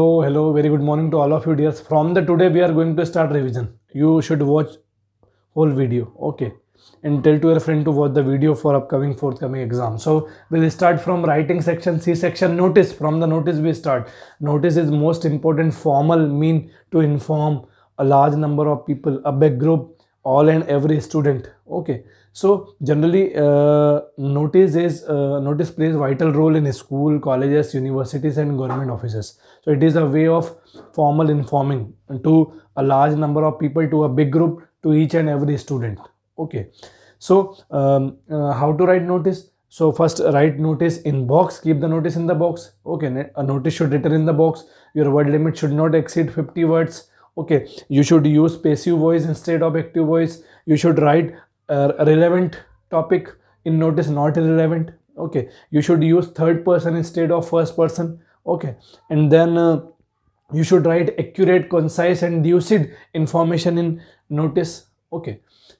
hello hello very good morning to all of you dears from the today we are going to start revision you should watch whole video okay and tell to your friend to watch the video for upcoming forthcoming exam so we'll start from writing section c section notice from the notice we start notice is most important formal mean to inform a large number of people a big group all and every student okay so generally uh, notice is uh, notice plays vital role in school colleges universities and government offices so it is a way of formal informing to a large number of people to a big group to each and every student okay so um, uh, how to write notice so first write notice in box keep the notice in the box okay a notice should return in the box your word limit should not exceed 50 words okay you should use passive voice instead of active voice you should write a relevant topic in notice not irrelevant. okay you should use third person instead of first person okay and then uh, you should write accurate concise and lucid information in notice okay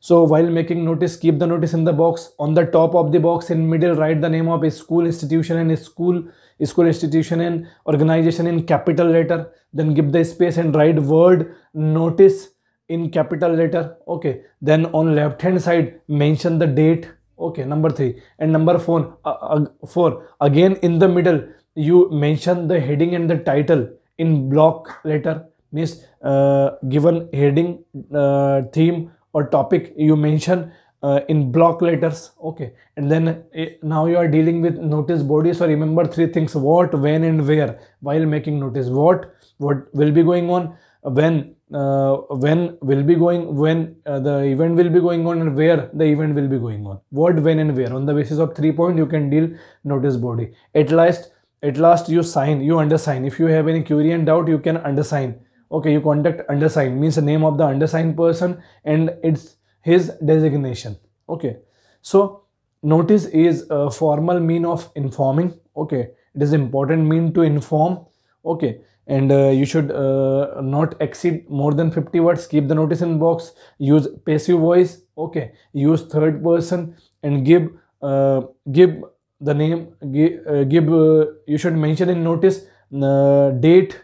so while making notice keep the notice in the box on the top of the box in middle write the name of a school institution and a school School institution and organization in capital letter then give the space and write word notice in capital letter okay then on left hand side mention the date okay number 3 and number 4 uh, uh, 4 again in the middle you mention the heading and the title in block letter means uh, given heading uh, theme or topic you mention uh, in block letters okay and then eh, now you are dealing with notice body so remember three things what when and where while making notice what what will be going on when uh, when will be going when uh, the event will be going on and where the event will be going on what when and where on the basis of three point you can deal notice body at last at last you sign you undersign if you have any query and doubt you can undersign okay you contact undersign means the name of the undersigned person and it's his designation okay so notice is a formal mean of informing okay it is important mean to inform okay and uh, you should uh, not exceed more than 50 words keep the notice in box use passive voice okay use third person and give uh, give the name uh, give, give uh, you should mention in notice uh, date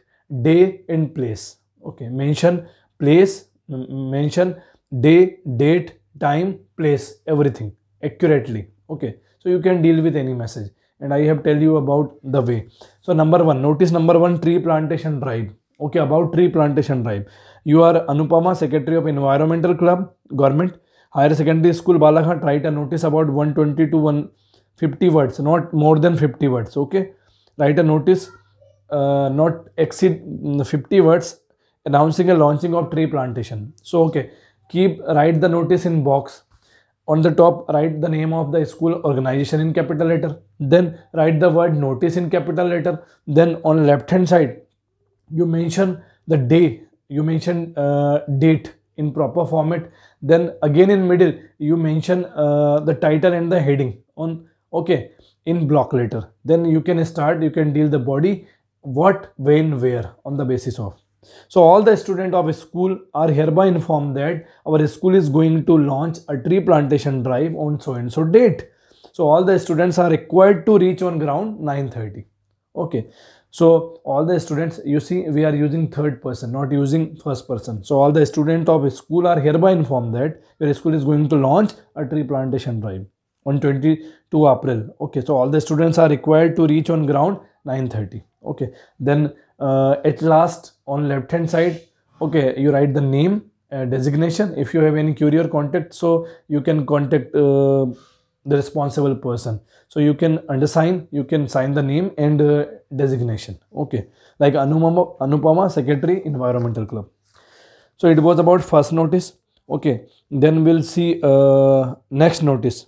day and place okay mention place mention day date time place everything accurately okay so you can deal with any message and i have tell you about the way so number one notice number one tree plantation drive okay about tree plantation drive you are anupama secretary of environmental club government higher secondary school balaghat write a notice about 120 to 150 words not more than 50 words okay write a notice uh, not exceed 50 words announcing a launching of tree plantation so okay keep write the notice in box on the top write the name of the school organization in capital letter then write the word notice in capital letter then on left hand side you mention the day you mention uh, date in proper format then again in middle you mention uh, the title and the heading on okay in block letter then you can start you can deal the body what when where on the basis of so all the students of school are hereby informed that our school is going to launch a tree plantation drive on so and so date. So all the students are required to reach on ground 9.30. Okay. So all the students, you see, we are using third person, not using first person. So all the students of school are hereby informed that your school is going to launch a tree plantation drive on 22 April. Okay. So all the students are required to reach on ground 9.30. Okay. Then uh, at last on left hand side okay you write the name uh, designation if you have any courier contact so you can contact uh, the responsible person so you can undersign you can sign the name and uh, designation okay like anupama anupama secretary environmental club so it was about first notice okay then we'll see uh, next notice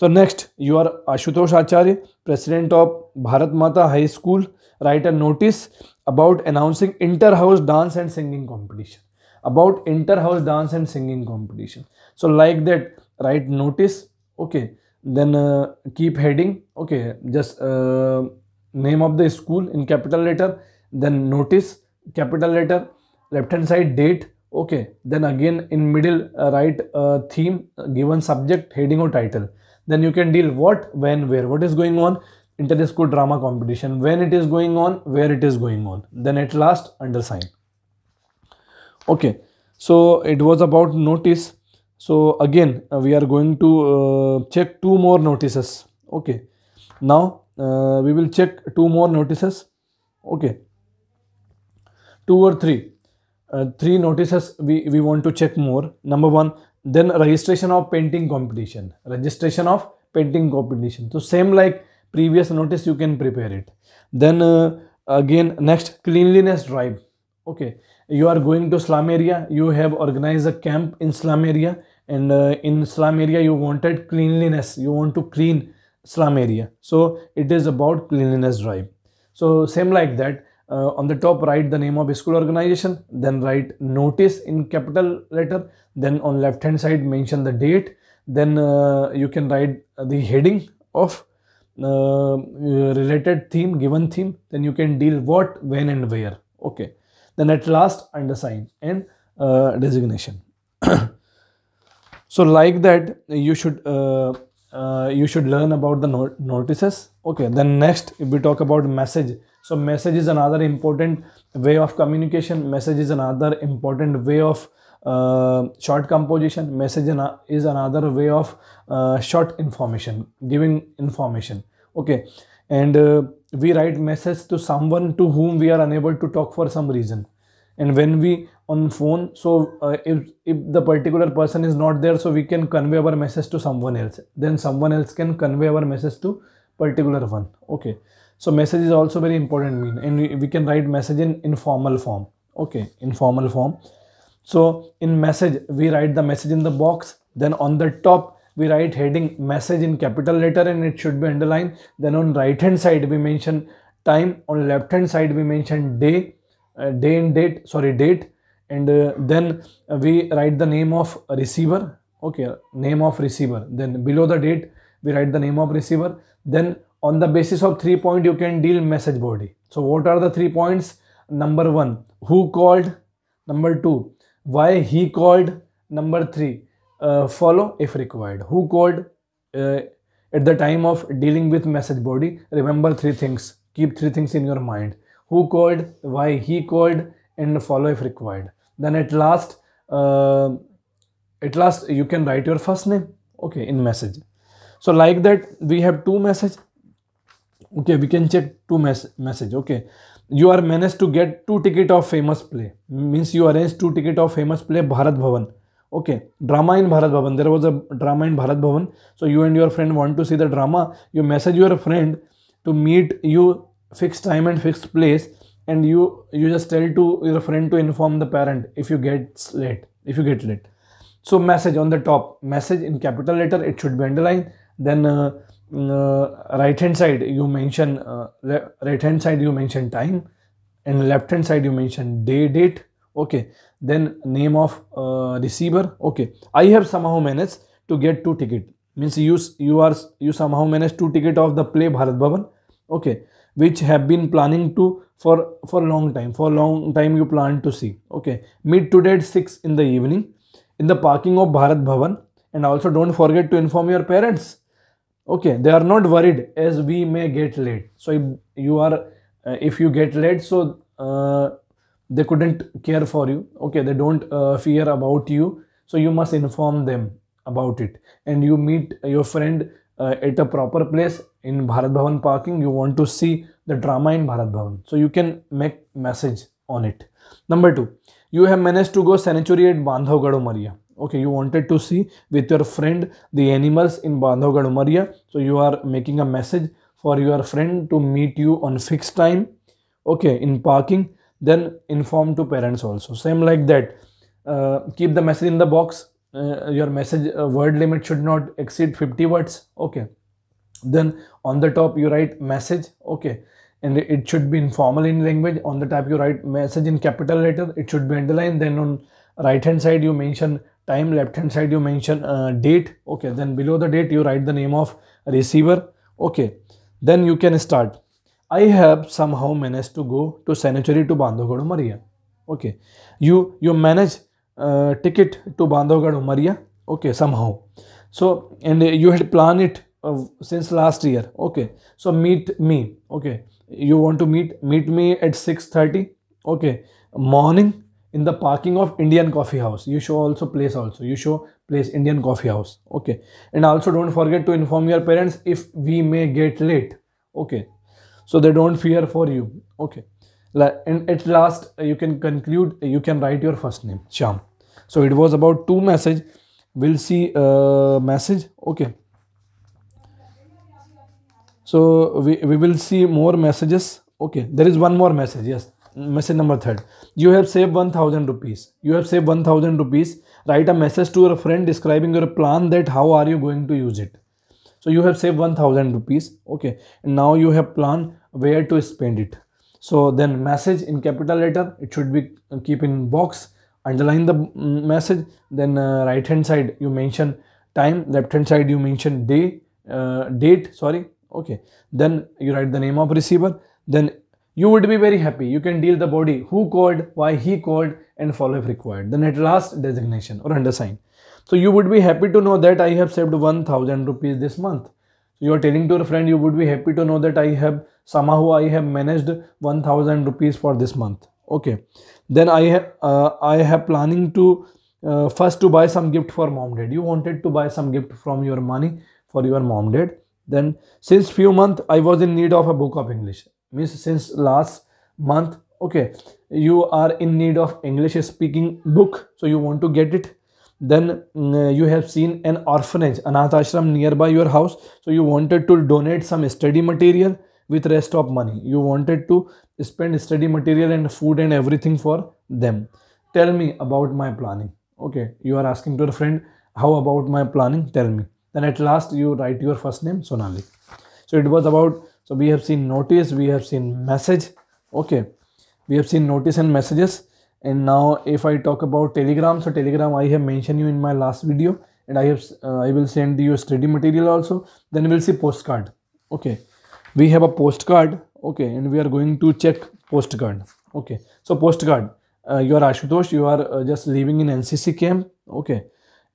so next you are Ashutosh Acharya president of Bharat Mata high school right a notice about announcing inter house dance and singing competition about inter house dance and singing competition so like that right notice okay then keep heading okay just name of the school in capital letter then notice capital letter left hand side date okay then again in middle right theme given subject heading और title then you can deal what when where what is going on inter school drama competition when it is going on where it is going on then at last undersign okay so it was about notice so again uh, we are going to uh, check two more notices okay now uh, we will check two more notices okay two or three uh, three notices we we want to check more number one then registration of painting competition registration of painting competition so same like previous notice you can prepare it then uh, again next cleanliness drive okay you are going to slum area you have organized a camp in slum area and uh, in slum area you wanted cleanliness you want to clean slum area so it is about cleanliness drive so same like that uh, on the top write the name of school organization then write notice in capital letter then on left hand side mention the date then uh, you can write the heading of uh, related theme given theme then you can deal what when and where okay then at last undersign and uh, designation so like that you should uh, uh, you should learn about the no notices okay then next if we talk about message so message is another important way of communication message is another important way of uh, short composition message is another way of uh, short information giving information okay and uh, we write message to someone to whom we are unable to talk for some reason and when we on phone so uh, if if the particular person is not there so we can convey our message to someone else then someone else can convey our message to particular one okay so message is also very important mean and we, we can write message in informal form okay informal form so in message we write the message in the box then on the top we write heading message in capital letter and it should be underlined then on right hand side we mention time on left hand side we mention day uh, day and date sorry date and uh, then we write the name of receiver okay name of receiver then below the date we write the name of receiver then on the basis of three point you can deal message body so what are the three points number one who called number two why he called number three uh, follow if required who called uh, at the time of dealing with message body remember three things keep three things in your mind who called, why he called, and follow if required. Then at last, uh, at last you can write your first name, okay, in message. So like that, we have two message. Okay, we can check two mes message. Okay, you are managed to get two ticket of famous play means you arrange two ticket of famous play Bharat Bhavan. Okay, drama in Bharat Bhavan. There was a drama in Bharat Bhavan. So you and your friend want to see the drama. You message your friend to meet you fixed time and fixed place and you you just tell to your friend to inform the parent if you get late if you get late so message on the top message in capital letter it should be underlined then uh, mm, uh, right hand side you mention uh, right hand side you mention time and left hand side you mention day date okay then name of uh, receiver okay i have somehow managed to get two ticket means you you are you somehow managed two ticket of the play bharat bhavan okay which have been planning to for for long time for a long time you plan to see okay meet today at 6 in the evening in the parking of bharat bhavan and also don't forget to inform your parents okay they are not worried as we may get late so if you are uh, if you get late so uh, they couldn't care for you okay they don't uh, fear about you so you must inform them about it and you meet your friend uh, at a proper place in Bharat Bhavan parking, you want to see the drama in Bharat Bhavan. So you can make message on it. Number two, you have managed to go sanctuary at Bandhavgarh Maria. Okay, you wanted to see with your friend the animals in Bandhavgarh Maria, So you are making a message for your friend to meet you on fixed time. Okay, in parking. Then inform to parents also. Same like that. Uh, keep the message in the box uh, your message uh, word limit should not exceed 50 words okay then on the top you write message okay and it should be informal in language on the top you write message in capital letter it should be underlined then on right hand side you mention time left hand side you mention uh, date okay then below the date you write the name of receiver okay then you can start i have somehow managed to go to sanctuary to bandhogado maria okay you you manage ticket to Bandhavgarh Maria. Okay, somehow. So, and you had planned it uh, since last year. Okay, so meet me. Okay, you want to meet meet me at 6:30. Okay, morning in the parking of Indian Coffee House. You show also place also. You show place Indian Coffee House. Okay, and also don't forget to inform your parents if we may get late. Okay, so they don't fear for you. Okay and at last you can conclude you can write your first name Sham so it was about two message we'll see uh, message okay so we, we will see more messages okay there is one more message yes message number third you have saved 1000 rupees you have saved 1000 rupees write a message to your friend describing your plan that how are you going to use it so you have saved 1000 rupees okay and now you have plan where to spend it so then message in capital letter it should be keep in box underline the message then uh, right hand side you mention time left hand side you mention day uh, date sorry okay then you write the name of receiver then you would be very happy you can deal the body who called why he called and follow if required then at last designation or undersign so you would be happy to know that i have saved 1000 rupees this month so you are telling to your friend you would be happy to know that i have somehow I have managed 1000 rupees for this month okay then I have uh, I have planning to uh, first to buy some gift for mom dad you wanted to buy some gift from your money for your mom dad then since few month I was in need of a book of English means since last month okay you are in need of English speaking book so you want to get it then mm, uh, you have seen an orphanage anath ashram nearby your house so you wanted to donate some study material with rest of money you wanted to spend study material and food and everything for them tell me about my planning okay you are asking to a friend how about my planning tell me then at last you write your first name sonali so it was about so we have seen notice we have seen message okay we have seen notice and messages and now if i talk about telegram so telegram i have mentioned you in my last video and i have uh, i will send you study material also then we'll see postcard okay we have a postcard okay and we are going to check postcard okay so postcard uh, you are ashutosh you are uh, just living in ncc camp okay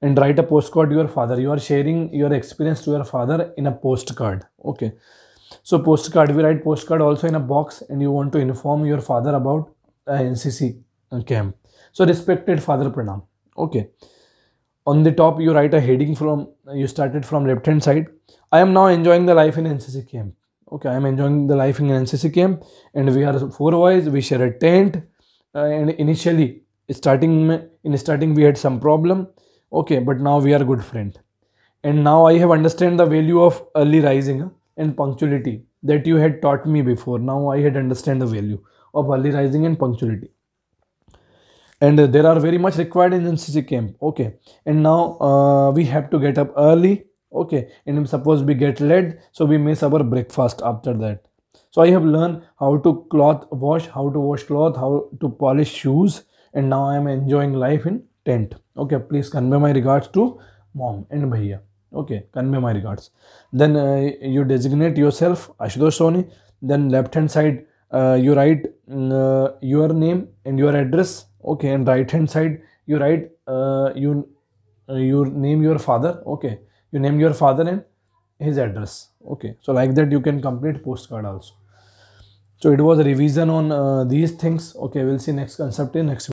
and write a postcard to your father you are sharing your experience to your father in a postcard okay so postcard we write postcard also in a box and you want to inform your father about uh, ncc uh, camp so respected father pranam okay on the top you write a heading from you started from left hand side i am now enjoying the life in ncc camp okay i'm enjoying the life in ncc camp and we are four boys we share a tent uh, and initially starting in starting we had some problem okay but now we are good friend and now i have understand the value of early rising uh, and punctuality that you had taught me before now i had understand the value of early rising and punctuality and there are very much required in ncc camp okay and now uh, we have to get up early okay and suppose we get lead so we miss our breakfast after that so i have learned how to cloth wash how to wash cloth how to polish shoes and now i am enjoying life in tent okay please convey my regards to mom and bhaiya okay convey my regards then uh, you designate yourself ashutosh soni then left hand side uh, you write mm, uh, your name and your address okay and right hand side you write uh, you uh, you name your father okay you name your father and his address okay so like that you can complete postcard also so it was a revision on uh, these things okay we'll see next concept in next